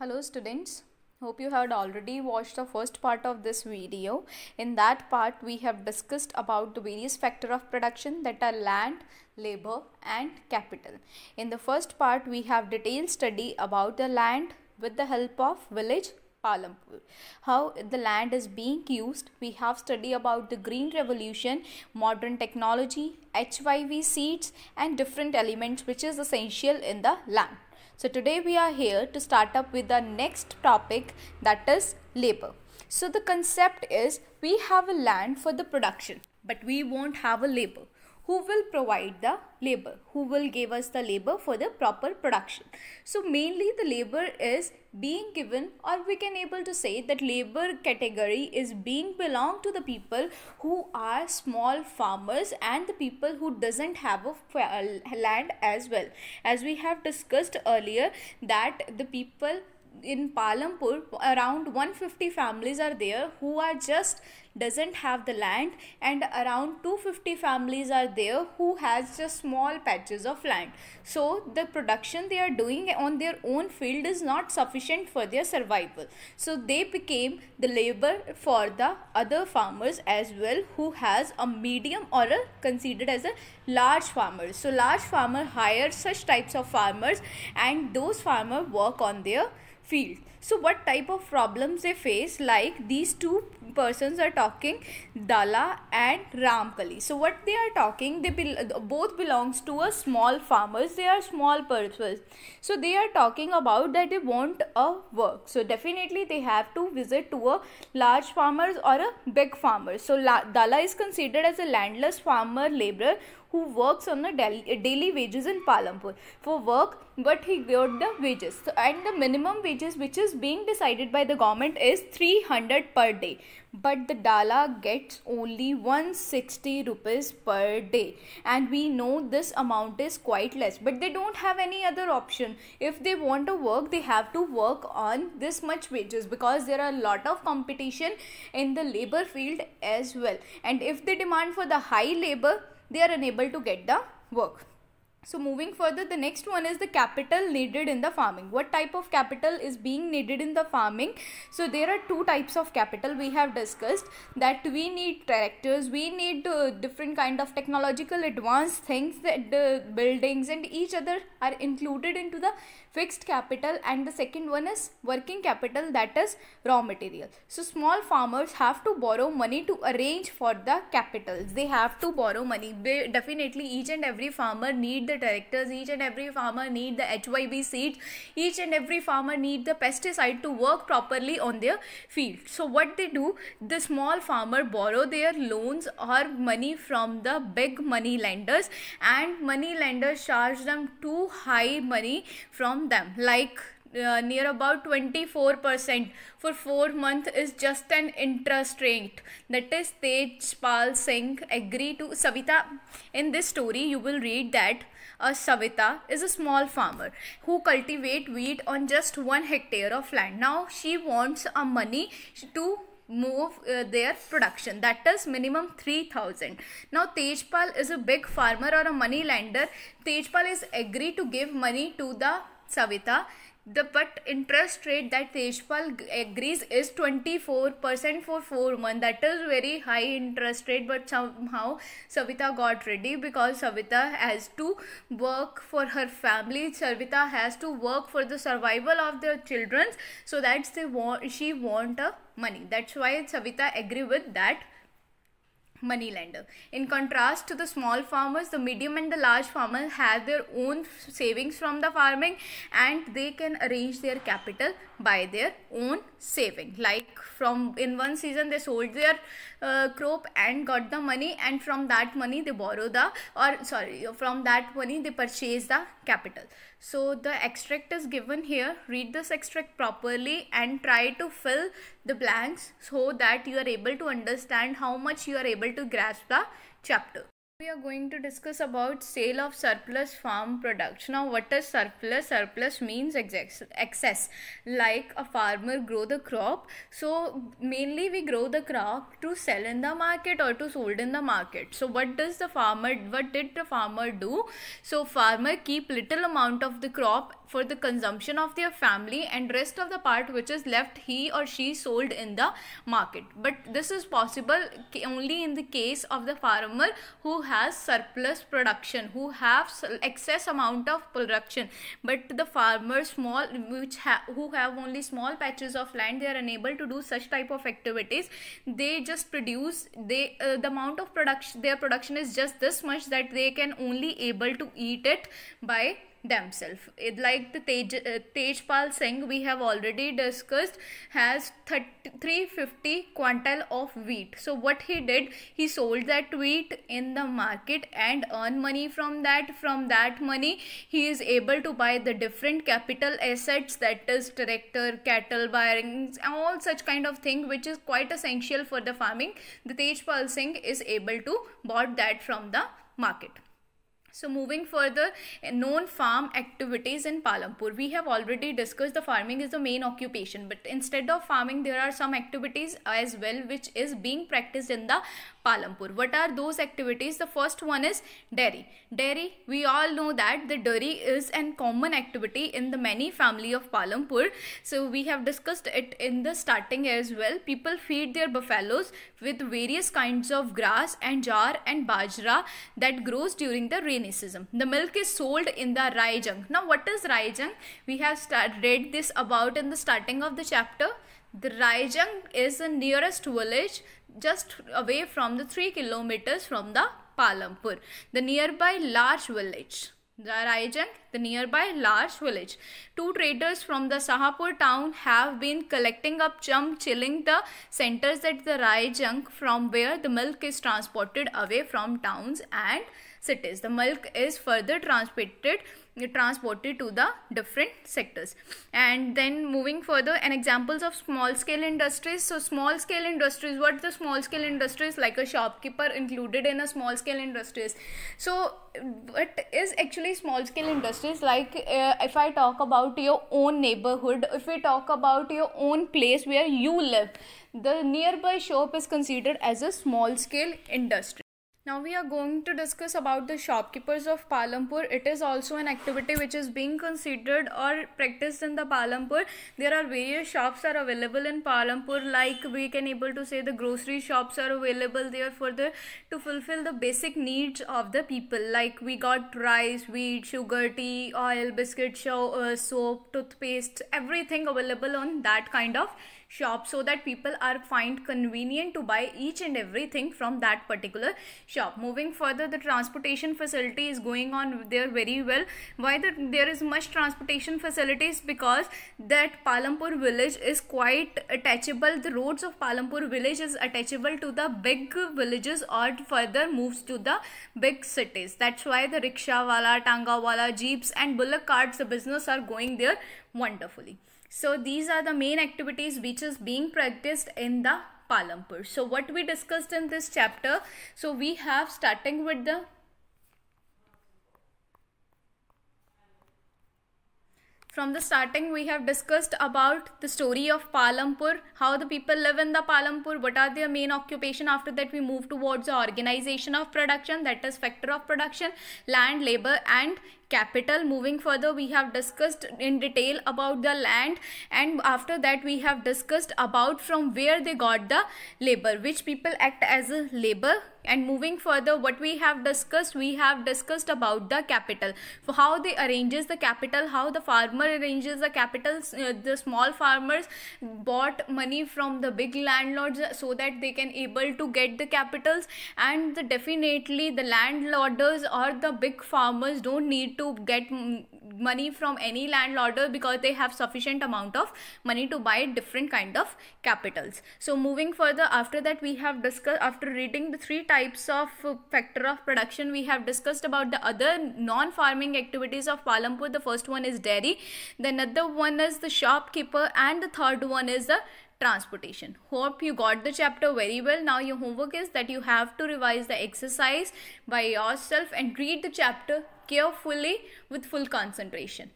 hello students hope you had already watched the first part of this video in that part we have discussed about the various factor of production that are land labor and capital in the first part we have detailed study about the land with the help of village Palampur. How the land is being used. We have study about the Green Revolution, modern technology, HYV seeds and different elements which is essential in the land. So today we are here to start up with the next topic that is labor. So the concept is we have a land for the production but we won't have a labor who will provide the labor who will give us the labor for the proper production so mainly the labor is being given or we can able to say that labor category is being belong to the people who are small farmers and the people who doesn't have a uh, land as well as we have discussed earlier that the people in Palampur, around 150 families are there who are just doesn't have the land and around 250 families are there who has just small patches of land. So the production they are doing on their own field is not sufficient for their survival. So they became the labor for the other farmers as well who has a medium or a considered as a large farmer. So large farmer hire such types of farmers and those farmer work on their field so what type of problems they face like these two persons are talking dala and ramkali so what they are talking they be, both belongs to a small farmers they are small persons. so they are talking about that they want a work so definitely they have to visit to a large farmers or a big farmer so dala is considered as a landless farmer laborer who works on the daily wages in Palampur for work but he got the wages so, and the minimum wages which is being decided by the government is 300 per day but the dala gets only 160 rupees per day and we know this amount is quite less but they don't have any other option if they want to work they have to work on this much wages because there are a lot of competition in the labor field as well and if they demand for the high labor they are unable to get the work so moving further, the next one is the capital needed in the farming. What type of capital is being needed in the farming? So there are two types of capital we have discussed that we need tractors, we need uh, different kind of technological advanced things that the uh, buildings and each other are included into the fixed capital and the second one is working capital that is raw material so small farmers have to borrow money to arrange for the capitals they have to borrow money they definitely each and every farmer need the tractors each and every farmer need the hyb seeds each and every farmer need the pesticide to work properly on their field so what they do the small farmer borrow their loans or money from the big money lenders and money lenders charge them too high money from them like uh, near about 24% for 4 month is just an interest rate that is Tejpal Singh agree to Savita in this story you will read that a uh, Savita is a small farmer who cultivate wheat on just 1 hectare of land now she wants a money to move uh, their production that is minimum 3000 now tejpal is a big farmer or a money lender tejpal is agree to give money to the Savita. The but interest rate that Tejpal agrees is 24% for 4 months. That is very high interest rate but somehow Savita got ready because Savita has to work for her family. Savita has to work for the survival of their children. So that's the she want a money. That's why Savita agree with that money lender. In contrast to the small farmers, the medium and the large farmers have their own savings from the farming and they can arrange their capital by their own saving. Like from in one season they sold their uh, crop and got the money and from that money they borrow the or sorry from that money they purchase the capital. So the extract is given here. Read this extract properly and try to fill the blanks so that you are able to understand how much you are able to grasp the chapter we are going to discuss about sale of surplus farm products now what is surplus surplus means excess like a farmer grow the crop so mainly we grow the crop to sell in the market or to sold in the market so what does the farmer what did the farmer do so farmer keep little amount of the crop for the consumption of their family and rest of the part which is left he or she sold in the market but this is possible only in the case of the farmer who has surplus production who have excess amount of production but the farmer small which ha who have only small patches of land they are unable to do such type of activities they just produce they uh, the amount of production their production is just this much that they can only able to eat it by themselves. It, like the Tej, uh, Tejpal Singh we have already discussed has 30, 350 quintal of wheat. So what he did, he sold that wheat in the market and earn money from that. From that money he is able to buy the different capital assets that is tractor, cattle, bearings, all such kind of thing which is quite essential for the farming. The Tejpal Singh is able to bought that from the market. So moving further, known farm activities in Palampur. We have already discussed the farming is the main occupation but instead of farming there are some activities as well which is being practiced in the Palampur. What are those activities? The first one is dairy. Dairy, we all know that the dairy is a common activity in the many family of Palampur. So we have discussed it in the starting as well. People feed their buffaloes with various kinds of grass and jar and bajra that grows during the rain the milk is sold in the Raijang. Now what is Raijang? We have start, read this about in the starting of the chapter. The Raijang is the nearest village just away from the 3 kilometers from the Palampur. The nearby large village. The Raijang, the nearby large village. Two traders from the Sahapur town have been collecting up chum chilling the centers at the Raijang from where the milk is transported away from towns and cities. The milk is further transported transported to the different sectors and then moving further and examples of small scale industries so small scale industries what the small scale industries like a shopkeeper included in a small scale industries so what is actually small scale industries like uh, if i talk about your own neighborhood if we talk about your own place where you live the nearby shop is considered as a small scale industry now we are going to discuss about the shopkeepers of Palampur. It is also an activity which is being considered or practiced in the Palampur. There are various shops are available in Palampur like we can able to say the grocery shops are available there for the to fulfill the basic needs of the people like we got rice, wheat, sugar, tea, oil, biscuit, show, uh, soap, toothpaste, everything available on that kind of shop so that people are find convenient to buy each and everything from that particular shop moving further the transportation facility is going on there very well why the, there is much transportation facilities because that palampur village is quite attachable the roads of palampur village is attachable to the big villages or further moves to the big cities that's why the rickshaw wala tanga wala jeeps and bullock carts the business are going there wonderfully so these are the main activities which is being practiced in the Palampur. So what we discussed in this chapter, so we have starting with the from the starting we have discussed about the story of Palampur, how the people live in the Palampur, what are their main occupation. After that we move towards the organization of production that is factor of production, land, labor and capital moving further we have discussed in detail about the land and after that we have discussed about from where they got the labor which people act as a labor and moving further what we have discussed we have discussed about the capital for how they arranges the capital how the farmer arranges the capital uh, the small farmers bought money from the big landlords so that they can able to get the capitals and the, definitely the landlords or the big farmers don't need to to get money from any landlorder because they have sufficient amount of money to buy different kind of capitals so moving further after that we have discussed after reading the three types of uh, factor of production we have discussed about the other non farming activities of palampur the first one is dairy the another one is the shopkeeper and the third one is the transportation. Hope you got the chapter very well. Now your homework is that you have to revise the exercise by yourself and read the chapter carefully with full concentration.